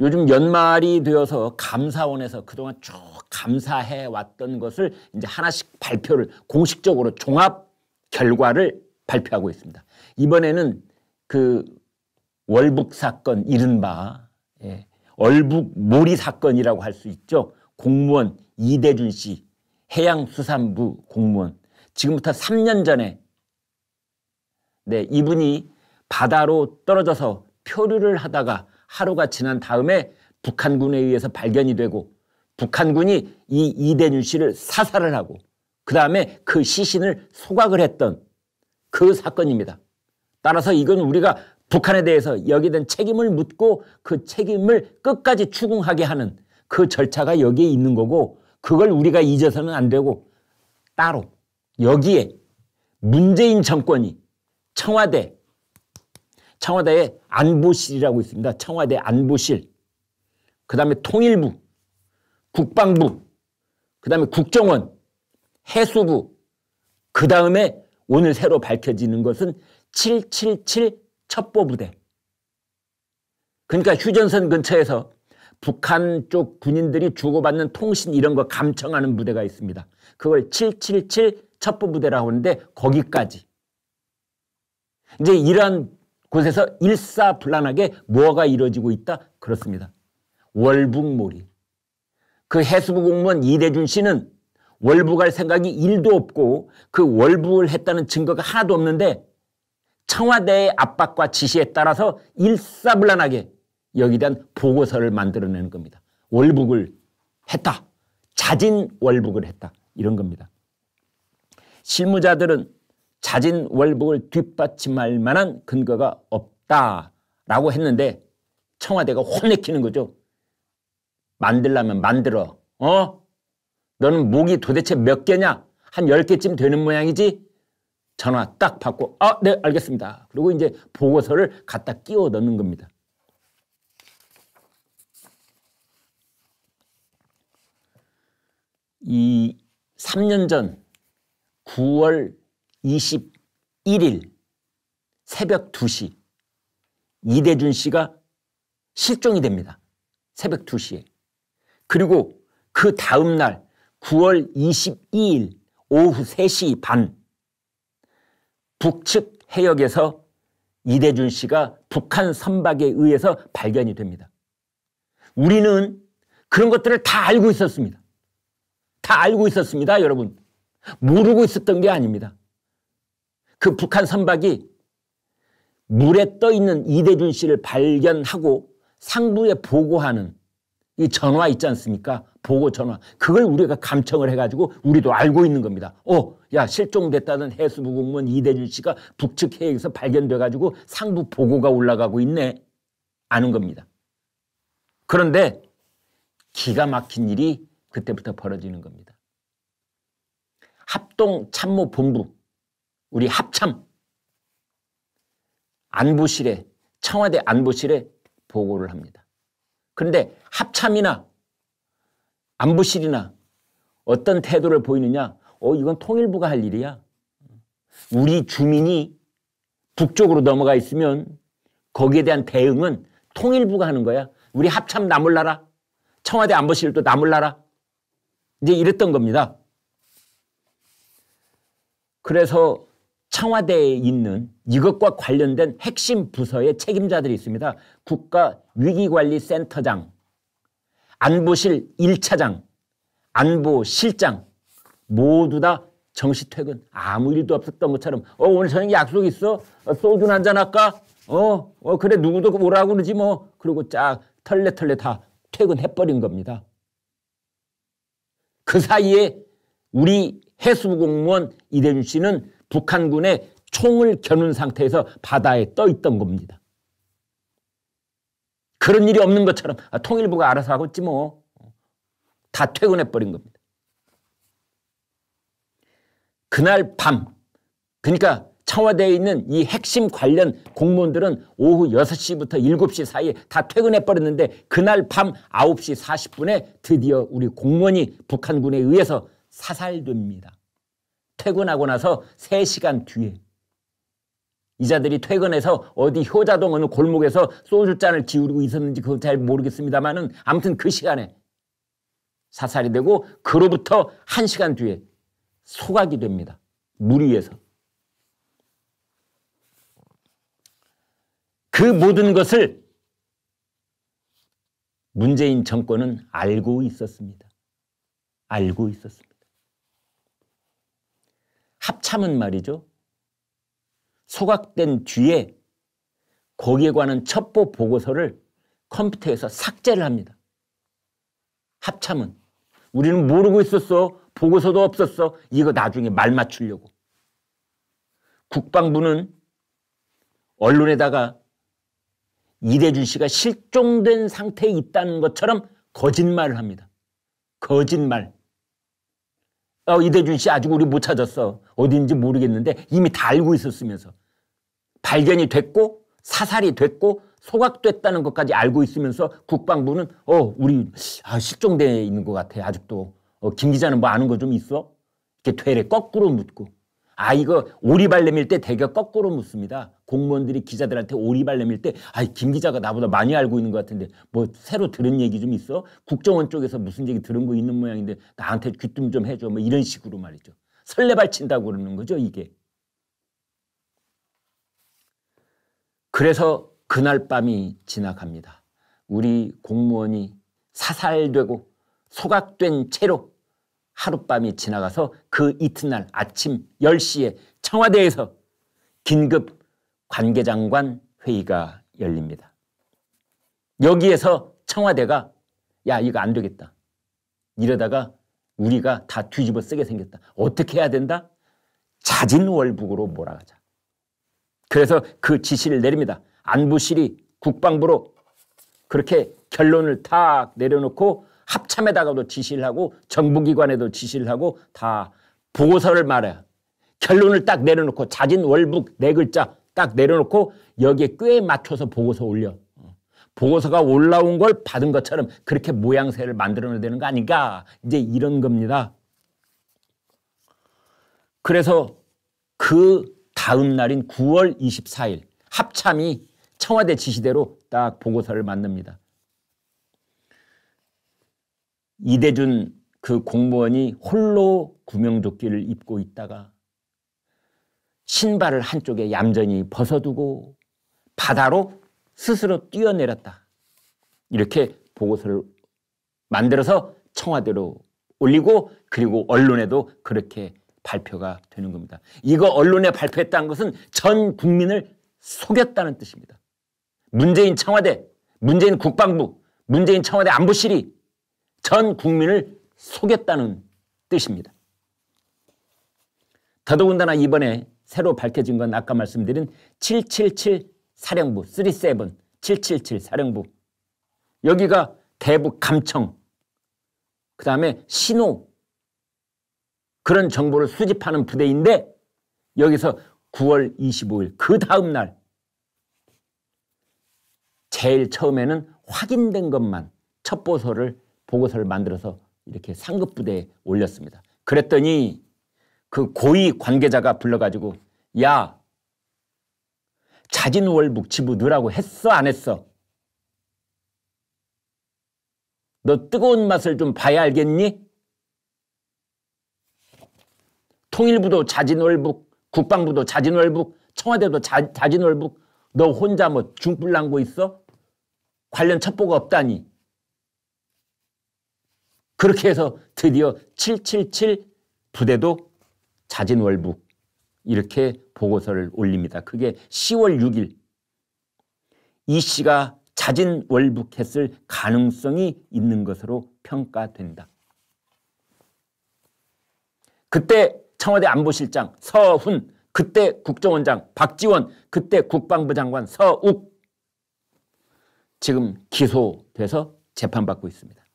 요즘 연말이 되어서 감사원에서 그동안 쭉 감사해 왔던 것을 이제 하나씩 발표를 공식적으로 종합 결과를 발표하고 있습니다. 이번에는 그 월북 사건 이른바 예, 얼북 모리 사건이라고 할 수 있죠. 공무원 이대준 씨 해양수산부 공무원 지금부터 3년 전에 네 이분이 바다로 떨어져서 표류를 하다가 하루가 지난 다음에 북한군에 의해서 발견이 되고 북한군이 이 이대준 씨를 사살을 하고 그 다음에 그 시신을 소각을 했던 그 사건입니다. 따라서 이건 우리가 북한에 대해서 여기에 대한 책임을 묻고 그 책임을 끝까지 추궁하게 하는 그 절차가 여기에 있는 거고 그걸 우리가 잊어서는 안 되고 따로 여기에 문재인 정권이 청와대 청와대에 안보실이라고 있습니다. 청와대 안보실. 그 다음에 통일부, 국방부, 그 다음에 국정원, 해수부, 그 다음에 오늘 새로 밝혀지는 것은 777 첩보부대. 그러니까 휴전선 근처에서 북한 쪽 군인들이 주고받는 통신 이런 거 감청하는 부대가 있습니다. 그걸 777 첩보부대라고 하는데 거기까지. 이제 이런 곳에서 일사불란하게 뭐가 이루어지고 있다? 그렇습니다. 월북몰이. 그 해수부 공무원 이대준 씨는 월북할 생각이 1도 없고 그 월북을 했다는 증거가 하나도 없는데 청와대의 압박과 지시에 따라서 일사불란하게 여기 에 대한 보고서를 만들어내는 겁니다. 월북을 했다. 자진 월북을 했다. 이런 겁니다. 실무자들은 자진 월북을 뒷받침할 만한 근거가 없다라고 했는데 청와대가 혼내키는 거죠. 만들라면 만들어. 어? 너는 목이 도대체 몇 개냐? 한 10개쯤 되는 모양이지? 전화 딱 받고 아, 네, 알겠습니다. 그리고 이제 보고서를 갖다 끼워 넣는 겁니다. 이 3년 전 9월 21일 새벽 2시 이대준 씨가 실종이 됩니다. 새벽 2시에. 그리고 그 다음 날 9월 22일 오후 3시 반 북측 해역에서 이대준 씨가 북한 선박에 의해서 발견이 됩니다. 우리는 그런 것들을 다 알고 있었습니다. 다 알고 있었습니다, 여러분. 모르고 있었던 게 아닙니다. 그 북한 선박이 물에 떠 있는 이대준 씨를 발견하고 상부에 보고하는 이 전화 있지 않습니까? 보고 전화. 그걸 우리가 감청을 해가지고 우리도 알고 있는 겁니다. 어, 야, 실종됐다는 해수부공무원 이대준 씨가 북측 해역에서 발견돼가지고 상부 보고가 올라가고 있네. 아는 겁니다. 그런데 기가 막힌 일이 그때부터 벌어지는 겁니다. 합동 참모 본부 우리 합참 안보실에 청와대 안보실에 보고를 합니다. 그런데 합참이나 안보실이나 어떤 태도를 보이느냐? 어 이건 통일부가 할 일이야. 우리 주민이 북쪽으로 넘어가 있으면 거기에 대한 대응은 통일부가 하는 거야. 우리 합참 나몰라라. 청와대 안보실도 나몰라라. 이제 이랬던 겁니다. 그래서 청와대에 있는 이것과 관련된 핵심 부서의 책임자들이 있습니다. 국가위기관리센터장, 안보실 1차장, 안보실장 모두 다 정시 퇴근 아무 일도 없었던 것처럼 어 오늘 저녁 약속 있어 어, 소주 한 잔 할까 어, 어 그래 누구도 그 뭐라고 그러지 뭐그리고쫙 털레털레 다 퇴근해버린 겁니다. 그 사이에 우리 해수공무원 이대준 씨는 북한군의 총을 겨눈 상태에서 바다에 떠 있던 겁니다. 그런 일이 없는 것처럼 아, 통일부가 알아서 하고 있지 뭐. 다 퇴근해버린 겁니다. 그날 밤, 그러니까 청와대에 있는 이 핵심 관련 공무원들은 오후 6시부터 7시 사이에 다 퇴근해버렸는데 그날 밤 9시 40분에 드디어 우리 공무원이 북한군에 의해서 사살됩니다. 퇴근하고 나서 3시간 뒤에 이자들이 퇴근해서 어디 효자동 어느 골목에서 소주잔을 기울이고 있었는지 그건 잘 모르겠습니다만은 아무튼 그 시간에 사살이 되고 그로부터 1시간 뒤에 소각이 됩니다. 물 위에서. 그 모든 것을 문재인 정권은 알고 있었습니다. 알고 있었습니다. 합참은 말이죠. 소각된 뒤에 거기에 관한 첩보 보고서를 컴퓨터에서 삭제를 합니다. 합참은. 우리는 모르고 있었어. 보고서도 없었어. 이거 나중에 말 맞추려고. 국방부는 언론에다가 이대준 씨가 실종된 상태에 있다는 것처럼 거짓말을 합니다. 거짓말. 어, 이대준 씨 아직 우리 못 찾았어. 어딘지 모르겠는데 이미 다 알고 있었으면서. 발견이 됐고 사살이 됐고 소각됐다는 것까지 알고 있으면서 국방부는 어 우리 아, 실종돼 있는 것 같아 아직도 어, 김 기자는 뭐 아는 거 좀 있어? 이렇게 되레 거꾸로 묻고 아 이거 오리발 내밀 때 대개 거꾸로 묻습니다. 공무원들이 기자들한테 오리발 내밀 때아김 기자가 나보다 많이 알고 있는 것 같은데 뭐 새로 들은 얘기 좀 있어? 국정원 쪽에서 무슨 얘기 들은 거 있는 모양인데 나한테 귀뜸 좀 해줘 뭐 이런 식으로 말이죠. 설레발 친다고 그러는 거죠 이게. 그래서 그날 밤이 지나갑니다. 우리 공무원이 사살되고 소각된 채로 하룻밤이 지나가서 그 이튿날 아침 10시에 청와대에서 긴급 관계장관 회의가 열립니다. 여기에서 청와대가 야 이거 안 되겠다. 이러다가 우리가 다 뒤집어 쓰게 생겼다. 어떻게 해야 된다? 자진월북으로 몰아가자. 그래서 그 지시를 내립니다. 안보실이 국방부로 그렇게 결론을 탁 내려놓고 합참에다가도 지시를 하고 정부기관에도 지시를 하고 다 보고서를 말해 결론을 딱 내려놓고 자진 월북 네 글자 딱 내려놓고 여기에 꽤 맞춰서 보고서 올려. 보고서가 올라온 걸 받은 것처럼 그렇게 모양새를 만들어내야 되는 거 아닌가. 이제 이런 겁니다. 그래서 그 다음 날인 9월 24일 합참이 청와대 지시대로 딱 보고서를 만듭니다. 이대준 그 공무원이 홀로 구명조끼를 입고 있다가 신발을 한쪽에 얌전히 벗어두고 바다로 스스로 뛰어내렸다. 이렇게 보고서를 만들어서 청와대로 올리고 그리고 언론에도 그렇게 발표가 되는 겁니다. 이거 언론에 발표했다는 것은 전 국민을 속였다는 뜻입니다. 문재인 청와대, 문재인 국방부, 문재인 청와대 안보실이 전 국민을 속였다는 뜻입니다. 더더군다나 이번에 새로 밝혀진 건 아까 말씀드린 777 사령부 37 777 사령부 여기가 대북 감청 그 다음에 신호 그런 정보를 수집하는 부대인데 여기서 9월 25일 그 다음 날 제일 처음에는 확인된 것만 첩보소를 보고서를 만들어서 이렇게 상급 부대에 올렸습니다. 그랬더니 그 고위 관계자가 불러가지고 야 자진월 묵치부 누라고 했어 안 했어? 너 뜨거운 맛을 좀 봐야 알겠니? 통일부도 자진월북, 국방부도 자진월북, 청와대도 자, 자진월북 너 혼자 뭐 중불 난 거 있어? 관련 첩보가 없다니 그렇게 해서 드디어 777 부대도 자진월북 이렇게 보고서를 올립니다. 그게 10월 6일 이 씨가 자진월북했을 가능성이 있는 것으로 평가된다. 그때 청와대 안보실장 서훈, 그때 국정원장 박지원, 그때 국방부 장관 서욱 지금 기소돼서 재판받고 있습니다.